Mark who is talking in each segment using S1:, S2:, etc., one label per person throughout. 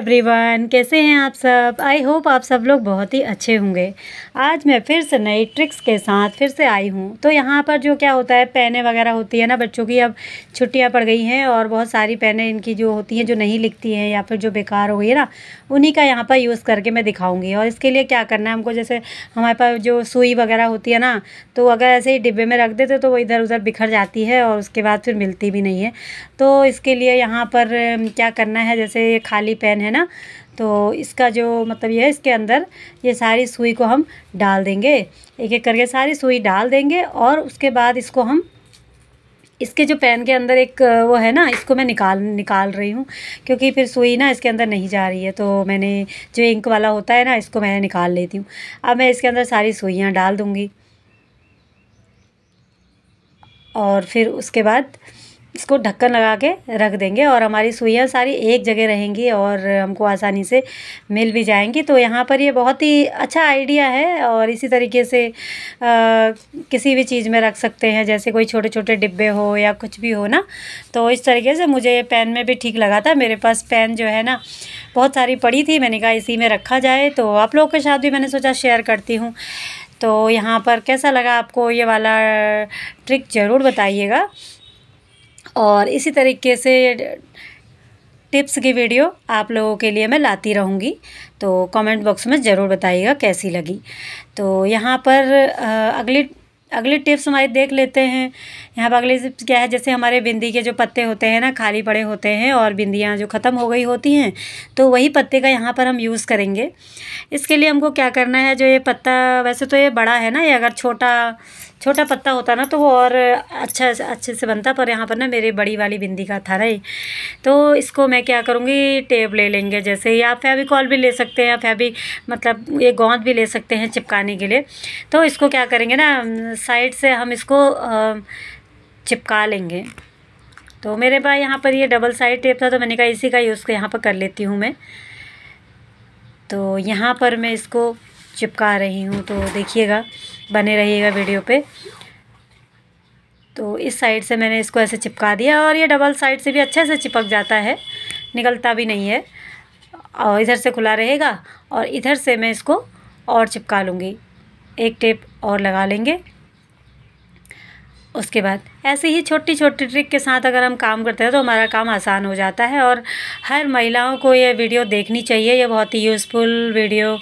S1: everyone कैसे हैं आप सब आई होप आप सब लोग बहुत ही अच्छे होंगे आज मैं फिर से नई ट्रिक्स के साथ फिर से आई हूँ तो यहाँ पर जो क्या होता है पेने वगैरह होती है ना बच्चों की अब छुट्टियाँ पड़ गई हैं और बहुत सारी पेने इनकी जो होती हैं जो नहीं लिखती हैं या फिर जो बेकार हो गई है ना उन्हीं का यहाँ पर यूज़ करके मैं दिखाऊँगी और इसके लिए क्या करना है हमको जैसे हमारे पास जो सुई वगैरह होती है ना तो अगर ऐसे ही डिब्बे में रख देते तो वो इधर उधर बिखर जाती है और उसके बाद फिर मिलती भी नहीं है तो इसके लिए यहाँ पर क्या करना है जैसे खाली पेन है है ना तो इसका जो मतलब ये है इसके अंदर ये सारी सुई को हम डाल देंगे एक एक करके सारी सुई डाल देंगे और उसके बाद इसको हम इसके जो पैन के अंदर एक वो है ना इसको मैं निकाल निकाल रही हूँ क्योंकि फिर सुई ना इसके अंदर नहीं जा रही है तो मैंने जो इंक वाला होता है ना इसको मैं निकाल लेती हूँ अब मैं इसके अंदर सारी सुइयाँ डाल दूँगी और फिर उसके बाद इसको ढक्कन लगा के रख देंगे और हमारी सुइयाँ सारी एक जगह रहेंगी और हमको आसानी से मिल भी जाएंगी तो यहाँ पर ये बहुत ही अच्छा आइडिया है और इसी तरीके से आ, किसी भी चीज़ में रख सकते हैं जैसे कोई छोटे छोटे डिब्बे हो या कुछ भी हो ना तो इस तरीके से मुझे ये पेन में भी ठीक लगा था मेरे पास पेन जो है ना बहुत सारी पड़ी थी मैंने कहा इसी में रखा जाए तो आप लोगों के साथ भी मैंने सोचा शेयर करती हूँ तो यहाँ पर कैसा लगा आपको ये वाला ट्रिक ज़रूर बताइएगा और इसी तरीके से टिप्स की वीडियो आप लोगों के लिए मैं लाती रहूँगी तो कमेंट बॉक्स में ज़रूर बताइएगा कैसी लगी तो यहाँ पर अगली अगले टिप्स हमारे देख लेते हैं यहाँ पर अगले टिप्स क्या है जैसे हमारे बिंदी के जो पत्ते होते हैं ना खाली पड़े होते हैं और बिंदियाँ जो ख़त्म हो गई होती हैं तो वही पत्ते का यहाँ पर हम यूज़ करेंगे इसके लिए हमको क्या करना है जो ये पत्ता वैसे तो ये बड़ा है ना ये अगर छोटा छोटा पत्ता होता ना तो वो और अच्छा अच्छे से बनता पर यहाँ पर ना मेरे बड़ी वाली बिंदी का था रही तो इसको मैं क्या करूँगी टेप ले लेंगे जैसे या फेविकॉल भी ले सकते हैं या फेवी मतलब ये गोंद भी ले सकते हैं चिपकाने के लिए तो इसको क्या करेंगे ना साइड से हम इसको चिपका लेंगे तो मेरे पास यहाँ पर ये डबल साइड टेप था तो मैंने कहा इसी का यूज़ यहाँ पर कर लेती हूँ मैं तो यहाँ पर मैं इसको चिपका रही हूँ तो देखिएगा बने रहिएगा वीडियो पे तो इस साइड से मैंने इसको ऐसे चिपका दिया और ये डबल साइड से भी अच्छे से चिपक जाता है निकलता भी नहीं है और इधर से खुला रहेगा और इधर से मैं इसको और चिपका लूँगी एक टेप और लगा लेंगे उसके बाद ऐसे ही छोटी छोटी ट्रिक के साथ अगर हम काम करते हैं तो हमारा काम आसान हो जाता है और हर महिलाओं को ये वीडियो देखनी चाहिए ये बहुत ही यूज़फुल वीडियो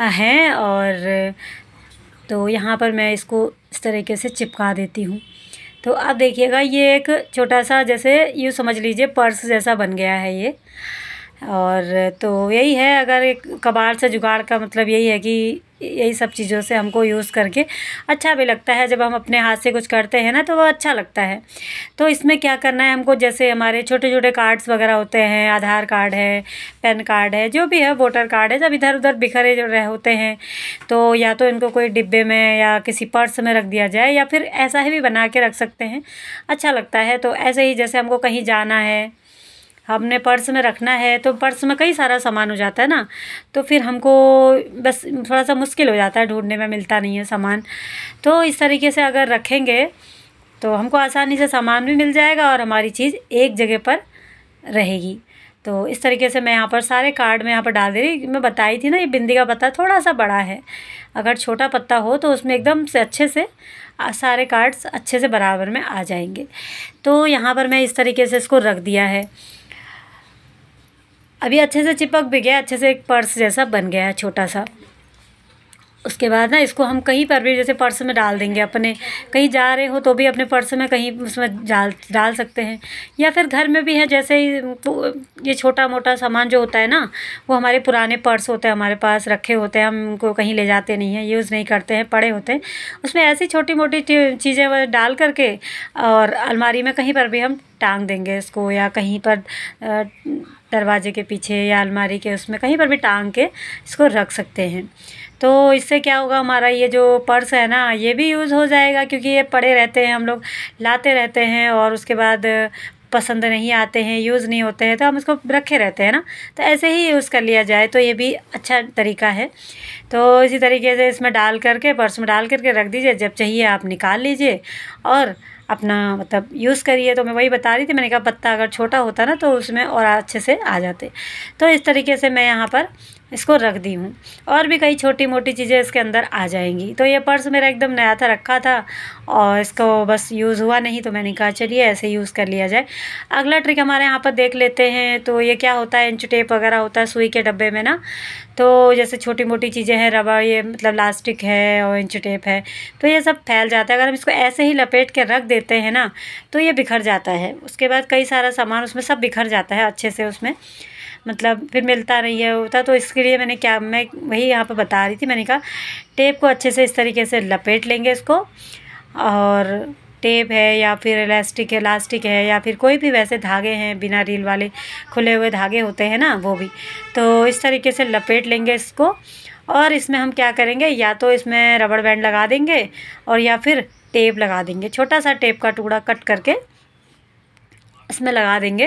S1: हैं और तो यहाँ पर मैं इसको इस तरीके से चिपका देती हूँ तो अब देखिएगा ये एक छोटा सा जैसे यूँ समझ लीजिए पर्स जैसा बन गया है ये और तो यही है अगर एक कबाड़ से जुगाड़ का मतलब यही है कि यही सब चीज़ों से हमको यूज़ करके अच्छा भी लगता है जब हम अपने हाथ से कुछ करते हैं ना तो वो अच्छा लगता है तो इसमें क्या करना है हमको जैसे हमारे छोटे छोटे कार्ड्स वगैरह होते हैं आधार कार्ड है पैन कार्ड है जो भी है वोटर कार्ड है जब इधर उधर बिखरे रह होते हैं तो या तो इनको कोई डिब्बे में या किसी पर्स में रख दिया जाए या फिर ऐसा ही भी बना के रख सकते हैं अच्छा लगता है तो ऐसे ही जैसे हमको कहीं जाना है हमने पर्स में रखना है तो पर्स में कई सारा सामान हो जाता है ना तो फिर हमको बस थोड़ा सा मुश्किल हो जाता है ढूंढने में मिलता नहीं है सामान तो इस तरीके से अगर रखेंगे तो हमको आसानी से सामान भी मिल जाएगा और हमारी चीज़ एक जगह पर रहेगी तो इस तरीके से मैं यहाँ पर सारे कार्ड में यहाँ पर डाल दे रही मैं बताई थी ना ये बिंदी का पत्ता थोड़ा सा बड़ा है अगर छोटा पत्ता हो तो उसमें एकदम से अच्छे से सारे कार्ड्स अच्छे से बराबर में आ जाएंगे तो यहाँ पर मैं इस तरीके से इसको रख दिया है अभी अच्छे से चिपक भी गया अच्छे से एक पर्स जैसा बन गया है छोटा सा उसके बाद ना इसको हम कहीं पर भी जैसे पर्स में डाल देंगे अपने कहीं जा रहे हो तो भी अपने पर्स में कहीं उसमें डाल डाल सकते हैं या फिर घर में भी है जैसे ये छोटा मोटा सामान जो होता है ना वो हमारे पुराने पर्स होते हैं हमारे पास रखे होते हैं हम उनको कहीं ले जाते नहीं हैं यूज़ नहीं करते हैं पड़े होते हैं उसमें ऐसी छोटी मोटी चीज़ें डाल करके और अलमारी में कहीं पर भी हम टांग देंगे इसको या कहीं पर दरवाजे के पीछे या अलमारी के उसमें कहीं पर भी टांग के इसको रख सकते हैं तो इससे क्या होगा हमारा ये जो पर्स है ना ये भी यूज़ हो जाएगा क्योंकि ये पड़े रहते हैं हम लोग लाते रहते हैं और उसके बाद पसंद नहीं आते हैं यूज़ नहीं होते हैं तो हम उसको रखे रहते हैं ना तो ऐसे ही यूज़ कर लिया जाए तो ये भी अच्छा तरीका है तो इसी तरीके से इसमें डाल करके पर्स में डाल करके रख दीजिए जब चाहिए आप निकाल लीजिए और अपना मतलब यूज़ करिए तो मैं वही बता रही थी मैंने कहा पत्ता अगर छोटा होता ना तो उसमें और अच्छे से आ जाते तो इस तरीके से मैं यहाँ पर इसको रख दी हूँ और भी कई छोटी मोटी चीज़ें इसके अंदर आ जाएंगी तो ये पर्स मेरा एकदम नया था रखा था और इसको बस यूज़ हुआ नहीं तो मैंने कहा चलिए ऐसे यूज़ कर लिया जाए अगला ट्रिक हमारे यहाँ पर देख लेते हैं तो ये क्या होता है इंच टेप वगैरह होता है सुई के डब्बे में ना तो जैसे छोटी मोटी चीज़ें हैं रबर ये मतलब लास्टिक है और इंच टेप है तो ये सब फैल जाता है अगर हम इसको ऐसे ही लपेट के रख देते हैं ना तो ये बिखर जाता है उसके बाद कई सारा सामान उसमें सब बिखर जाता है अच्छे से उसमें मतलब फिर मिलता नहीं है होता तो इसके लिए मैंने क्या मैं वही यहाँ पर बता रही थी मैंने कहा टेप को अच्छे से इस तरीके से लपेट लेंगे इसको और टेप है या फिर इलास्टिक है इलास्टिक है या फिर कोई भी वैसे धागे हैं बिना रील वाले खुले हुए धागे होते हैं ना वो भी तो इस तरीके से लपेट लेंगे इसको और इसमें हम क्या करेंगे या तो इसमें रबड़ बैंड लगा देंगे और या फिर टेप लगा देंगे छोटा सा टेप का टुकड़ा कट करके इसमें लगा देंगे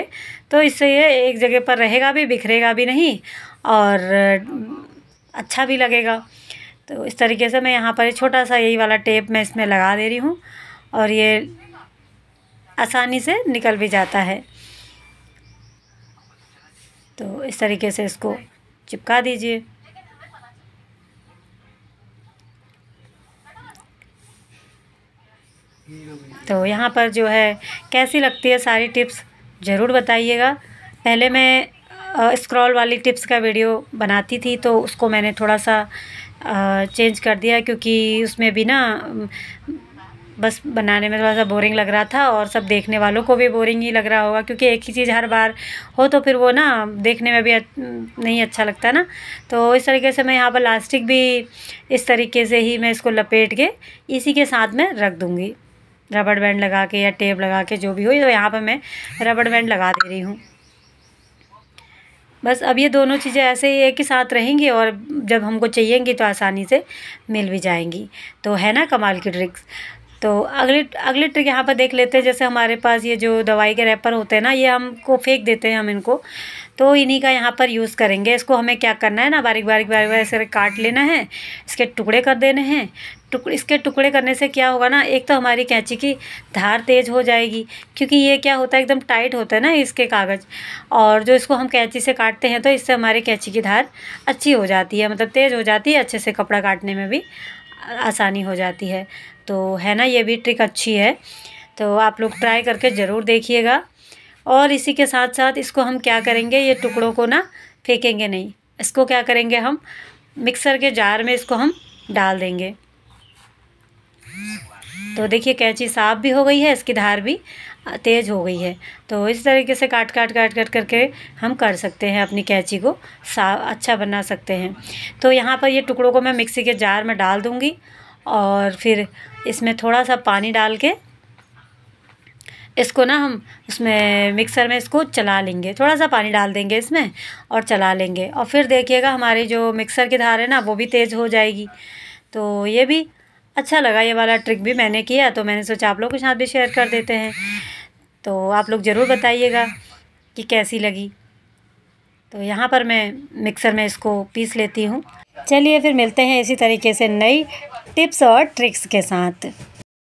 S1: तो इससे ये एक जगह पर रहेगा भी बिखरेगा भी नहीं और अच्छा भी लगेगा तो इस तरीके से मैं यहाँ पर छोटा सा यही वाला टेप मैं इसमें लगा दे रही हूँ और ये आसानी से निकल भी जाता है तो इस तरीके से इसको चिपका दीजिए तो यहाँ पर जो है कैसी लगती है सारी टिप्स ज़रूर बताइएगा पहले मैं स्क्रॉल वाली टिप्स का वीडियो बनाती थी तो उसको मैंने थोड़ा सा चेंज कर दिया क्योंकि उसमें भी ना बस बनाने में थोड़ा सा बोरिंग लग रहा था और सब देखने वालों को भी बोरिंग ही लग रहा होगा क्योंकि एक ही चीज़ हर बार हो तो फिर वो ना देखने में भी नहीं अच्छा लगता ना तो इस तरीके से मैं यहाँ पर लास्टिक भी इस तरीके से ही मैं इसको लपेट के इसी के साथ में रख दूँगी रबड़ बैंड लगा के या टेप लगा के जो भी हो तो यहाँ पर मैं रबड़ बैंड लगा दे रही हूँ बस अब ये दोनों चीज़ें ऐसे ही एक ही साथ रहेंगी और जब हमको चाहिएगी तो आसानी से मिल भी जाएंगी तो है ना कमाल की ट्रिक्स तो अगले अगले ट्रिक यहाँ पर देख लेते हैं जैसे हमारे पास ये जो दवाई के रैपर होते हैं ना ये हमको फेंक देते हैं हम इनको तो इन्हीं का यहाँ पर यूज़ करेंगे इसको हमें क्या करना है ना बारीक बारीक बारीक बारीक से काट लेना है इसके टुकड़े कर देने हैं टुकड़ इसके टुकड़े करने से क्या होगा ना एक तो हमारी कैंची की धार तेज़ हो जाएगी क्योंकि ये क्या होता है एकदम टाइट होता है ना इसके कागज़ और जो इसको हम कैंची से काटते हैं तो इससे हमारी कैंची की धार अच्छी हो जाती है मतलब तेज़ हो जाती है अच्छे से कपड़ा काटने में भी आसानी हो जाती है तो है ना ये भी ट्रिक अच्छी है तो आप लोग ट्राई करके ज़रूर देखिएगा और इसी के साथ साथ इसको हम क्या करेंगे ये टुकड़ों को ना फेंकेंगे नहीं इसको क्या करेंगे हम मिक्सर के जार में इसको हम डाल देंगे तो देखिए कैंची साफ भी हो गई है इसकी धार भी तेज़ हो गई है तो इस तरीके से काट काट काट काट करके हम कर सकते हैं अपनी कैंची को साफ अच्छा बना सकते हैं तो यहाँ पर ये टुकड़ों को मैं मिक्सी के जार में डाल दूँगी और फिर इसमें थोड़ा सा पानी डाल के इसको ना हम उसमें मिक्सर में इसको चला लेंगे थोड़ा सा पानी डाल देंगे इसमें और चला लेंगे और फिर देखिएगा हमारी जो मिक्सर की धार है ना वो भी तेज़ हो जाएगी तो ये भी अच्छा लगा ये वाला ट्रिक भी मैंने किया तो मैंने सोचा आप लोग के साथ भी शेयर कर देते हैं तो आप लोग ज़रूर बताइएगा कि कैसी लगी तो यहाँ पर मैं मिक्सर में इसको पीस लेती हूँ चलिए फिर मिलते हैं इसी तरीके से नई टिप्स और ट्रिक्स के साथ